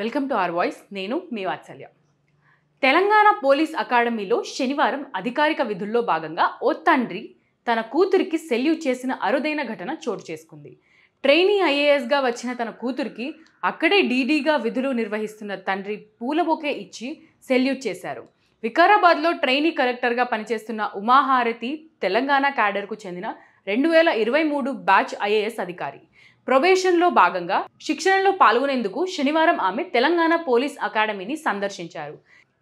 welcome to are voice నేను మీ వాత్సల్య Telangana police అకాడమీలో శనివారం అధికారిక విధుల్లో భాగంగా ఓ తండ్రి తన కూతురికి సెల్యూట్ చేసిన అరుదైన ఘటన చోటు చేసుకుంది ట్రైనీ ఐఏఎస్గా వచ్చిన తన కూతురికి అక్కడే డీడీగా విధులు నిర్వహిస్తున్న తండ్రి పూల బొకే ఇచ్చి సెల్యూట్ చేశారు వికారాబాద్లో ట్రైనీ కలెక్టర్గా పనిచేస్తున్న ఉమాహారతి తెలంగాణ క్యాడర్కు చెందిన రెండు వేల ఇరవై మూడు బ్యాచ్ ఐఏఎస్ అధికారి ప్రొబేషన్లో భాగంగా శిక్షణలో పాల్గొనేందుకు శనివారం ఆమె తెలంగాణ పోలీస్ అకాడమీని సందర్శించారు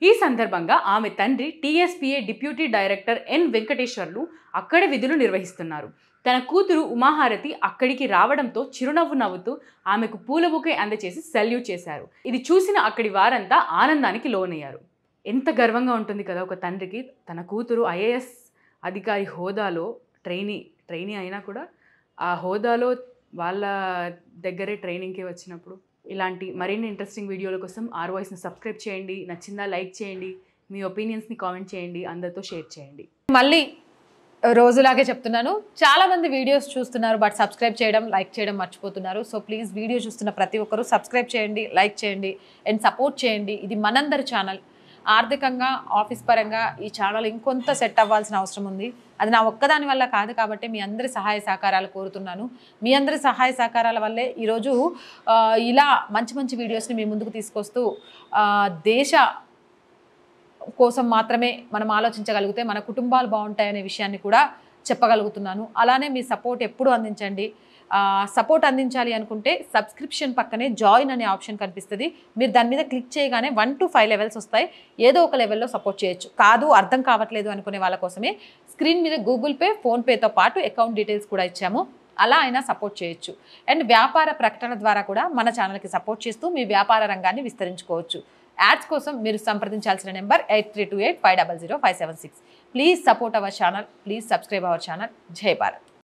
ఈ సందర్భంగా ఆమె తండ్రి TSPA deputy director N Venkateswarlu అక్కడ విధులు నిర్వహిస్తున్నారు తన కూతురు ఉమాహారతి అక్కడికి రావడంతో చిరునవ్వు నవ్వుతూ ఆమెకు పూల బుకే అందచేసి సెల్యూట్ చేశారు ఇది చూసిన అక్కడి వారంతా ఆనందానికి లోనయ్యారు ఎంత గర్వంగా ఉంటుంది కదా ఒక తండ్రికి తన కూతురు ఐఏఎస్ అధికారి హోదాలో ట్రైనీ ట్రైనీ అయినా కూడా ఆ హోదాలో వాళ్ళ దగ్గరే ట్రైనింగ్కి వచ్చినప్పుడు ఇలాంటి మరిన్ని ఇంట్రెస్టింగ్ వీడియోల కోసం ఆర్ వాయిస్ని సబ్స్క్రైబ్ చేయండి నచ్చిందా లైక్ చేయండి మీ ఒపీనియన్స్ని కామెంట్ చేయండి అందరితో షేర్ చేయండి మళ్ళీ రోజులాగే చెప్తున్నాను చాలా మంది వీడియోస్ చూస్తున్నారు బట్ సబ్స్క్రైబ్ చేయడం లైక్ చేయడం మర్చిపోతున్నారు సో ప్లీజ్ వీడియో చూస్తున్న ప్రతి ఒక్కరూ సబ్స్క్రైబ్ చేయండి లైక్ చేయండి అండ్ సపోర్ట్ చేయండి ఇది మనందరి ఛానల్ ఆర్థికంగా ఆఫీస్ పరంగా ఈ ఛానల్ ఇంకొంత సెట్ అవ్వాల్సిన అవసరం ఉంది అది నా ఒక్కదాని వల్ల కాదు కాబట్టి మీ అందరి సహాయ సహకారాలు కోరుతున్నాను మీ అందరి సహాయ సహకారాల వల్లే ఈరోజు ఇలా మంచి మంచి వీడియోస్ని మీ ముందుకు తీసుకొస్తూ దేశ కోసం మాత్రమే మనం ఆలోచించగలిగితే మన కుటుంబాలు బాగుంటాయనే విషయాన్ని కూడా చెప్పగలుగుతున్నాను అలానే మీ సపోర్ట్ ఎప్పుడు అందించండి సపోర్ట్ అందించాలి అనుకుంటే సబ్స్క్రిప్షన్ పక్కనే జాయిన్ అనే ఆప్షన్ కనిపిస్తుంది మీరు దాని మీద క్లిక్ చేయగానే వన్ టు ఫైవ్ లెవెల్స్ వస్తాయి ఏదో ఒక లెవెల్లో సపోర్ట్ చేయొచ్చు కాదు అర్థం కావట్లేదు అనుకునే వాళ్ళ కోసమే స్క్రీన్ మీద గూగుల్ పే ఫోన్పేతో పాటు అకౌంట్ డీటెయిల్స్ కూడా ఇచ్చాము అలా అయినా సపోర్ట్ చేయొచ్చు అండ్ వ్యాపార ప్రకటన ద్వారా కూడా మన ఛానల్కి సపోర్ట్ చేస్తూ మీ వ్యాపార రంగాన్ని విస్తరించుకోవచ్చు యాడ్స్ కోసం మీరు సంప్రదించాల్సిన number eight three two eight five double zero five seven six please support our channel please subscribe our channel జై భారత్